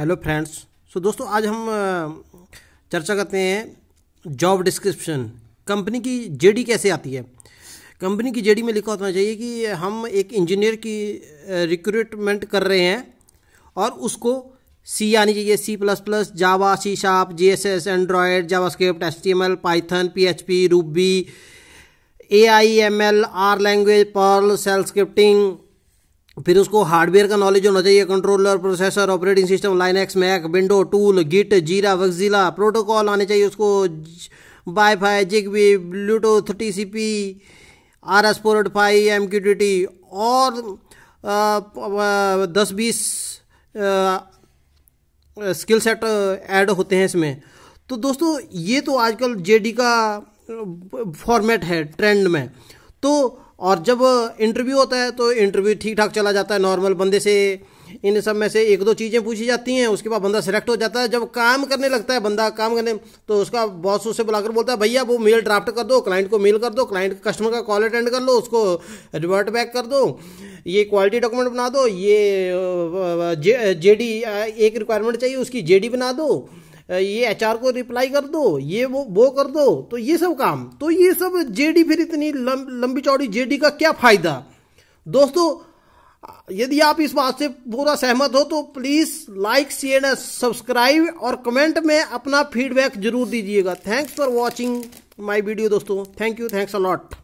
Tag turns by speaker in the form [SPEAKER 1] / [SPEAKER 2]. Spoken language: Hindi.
[SPEAKER 1] हेलो फ्रेंड्स सो दोस्तों आज हम चर्चा करते हैं जॉब डिस्क्रिप्शन कंपनी की जेडी कैसे आती है कंपनी की जेडी में लिखा होना चाहिए कि हम एक इंजीनियर की रिक्रूटमेंट कर रहे हैं और उसको सी आनी चाहिए C plus plus Java C sharp G S S Android JavaScript S T M L Python P H P Ruby A I M L R language Perl shell scripting फिर उसको हार्डवेयर का नॉलेज होना चाहिए controller processor operating system Linux Mac window tool Git Jira Bugzilla protocol आने चाहिए उसको wifi V Bluetooth T C P R S four eight five M Q T T और दस बीस स्किल सेट ऐड होते हैं इसमें तो दोस्तों ये तो आजकल डी का फॉर्मेट है ट्रेंड में तो और जब इंटरव्यू होता है तो इंटरव्यू ठीक ठाक चला जाता है नॉर्मल बंदे से इन सब में से एक दो चीज़ें पूछी जाती हैं उसके बाद बंदा सेलेक्ट हो जाता है जब काम करने लगता है बंदा काम करने तो उसका बॉस उससे बुलाकर बोलता है भैया वो मेल ड्राफ्ट कर दो क्लाइंट को मेल कर दो क्लाइंट कस्टमर का कॉल अटेंड कर लो उसको रिवर्ट बैक कर दो ये क्वालिटी डॉक्यूमेंट बना दो ये जे, जे डी एक रिक्वायरमेंट चाहिए उसकी जे डी बना दो ये एचआर को रिप्लाई कर दो ये वो वो कर दो तो ये सब काम तो ये सब जेडी फिर इतनी लंबी चौड़ी जेडी का क्या फायदा दोस्तों यदि आप इस बात से पूरा सहमत हो तो प्लीज लाइक शेयर सब्सक्राइब और कमेंट में अपना फीडबैक जरूर दीजिएगा thanks for watching my video दोस्तों थैंक यू थैंक्स अलॉट